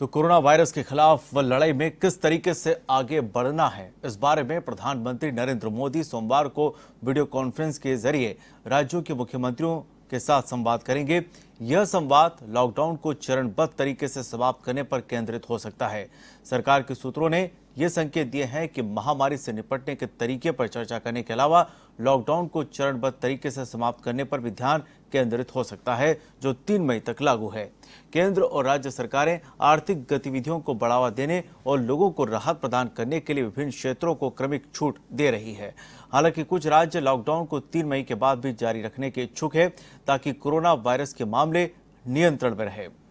तो corona virus के खिलाफ व लड़ाई में किस तरीके से आगे बढ़ना है इस बारे में प्रधानमंत्री नरेंद्र मोदी सोमवार को वीडियो कॉन्फ्रेंस के जरिए राज्यों के मुख्यमंत्रियों के साथ संवाद करेंगे यह संवाद लॉकडाउन को चरणबद्ध तरीके से समाप्त करने पर केंद्रित हो सकता है सरकार के सूत्रों ने ये संकेत दिए हैं कि महामारी से निपटने के तरीके पर चर्चा करने के अलावा लॉकडाउन को चरणबद्ध तरीके से समाप्त करने पर भी ध्यान केंद्रित हो सकता है जो तीन मई तक लागू है केंद्र और राज्य सरकारें आर्थिक गतिविधियों को बढ़ावा देने और लोगों को राहत प्रदान करने के लिए विभिन्न क्षेत्रों को क्रमिक छूट दे रही है हालांकि कुछ राज्य लॉकडाउन को तीन मई के बाद भी जारी रखने के इच्छुक है ताकि कोरोना वायरस के मामले नियंत्रण में रहे